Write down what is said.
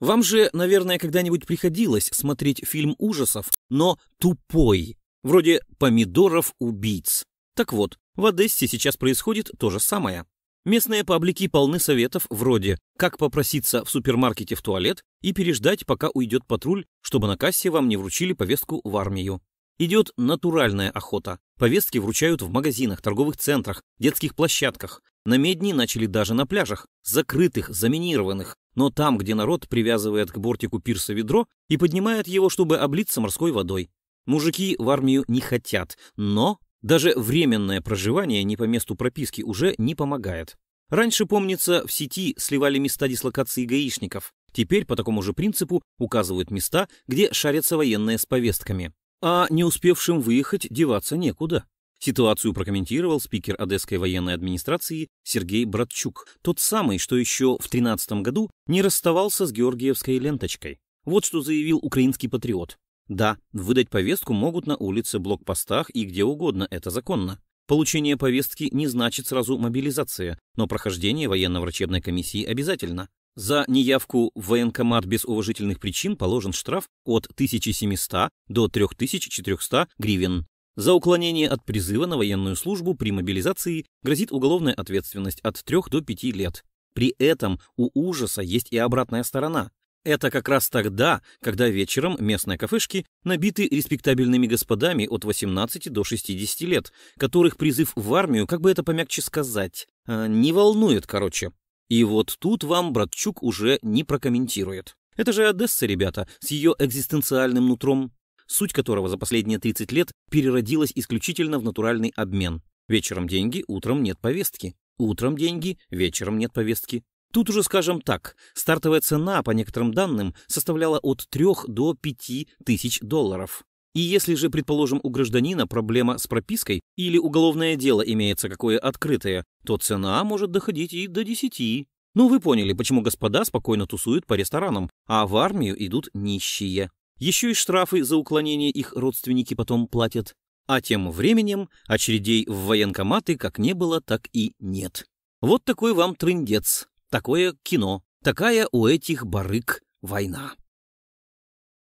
Вам же, наверное, когда-нибудь приходилось смотреть фильм ужасов, но тупой, вроде «Помидоров-убийц». Так вот, в Одессе сейчас происходит то же самое. Местные паблики полны советов вроде «Как попроситься в супермаркете в туалет и переждать, пока уйдет патруль, чтобы на кассе вам не вручили повестку в армию». Идет натуральная охота. Повестки вручают в магазинах, торговых центрах, детских площадках. На медни начали даже на пляжах, закрытых, заминированных, но там, где народ привязывает к бортику пирса ведро и поднимает его, чтобы облиться морской водой. Мужики в армию не хотят, но даже временное проживание не по месту прописки уже не помогает. Раньше, помнится, в сети сливали места дислокации гаишников. Теперь по такому же принципу указывают места, где шарятся военные с повестками. А не успевшим выехать деваться некуда. Ситуацию прокомментировал спикер Одесской военной администрации Сергей Братчук, тот самый, что еще в 13 году не расставался с георгиевской ленточкой. Вот что заявил украинский патриот. Да, выдать повестку могут на улице, блокпостах и где угодно, это законно. Получение повестки не значит сразу мобилизация, но прохождение военно-врачебной комиссии обязательно. За неявку в военкомат без уважительных причин положен штраф от 1700 до 3400 гривен за уклонение от призыва на военную службу при мобилизации грозит уголовная ответственность от 3 до 5 лет. При этом у ужаса есть и обратная сторона. Это как раз тогда, когда вечером местные кафешки набиты респектабельными господами от 18 до 60 лет, которых призыв в армию, как бы это помягче сказать, а, не волнует, короче. И вот тут вам Братчук уже не прокомментирует. Это же Одесса, ребята, с ее экзистенциальным нутром суть которого за последние 30 лет переродилась исключительно в натуральный обмен. Вечером деньги, утром нет повестки. Утром деньги, вечером нет повестки. Тут уже, скажем так, стартовая цена, по некоторым данным, составляла от 3 до 5 тысяч долларов. И если же, предположим, у гражданина проблема с пропиской или уголовное дело имеется какое открытое, то цена может доходить и до 10. Ну, вы поняли, почему господа спокойно тусуют по ресторанам, а в армию идут нищие. Еще и штрафы за уклонение их родственники потом платят. А тем временем очередей в военкоматы как не было, так и нет. Вот такой вам трындец, такое кино, такая у этих барыг война.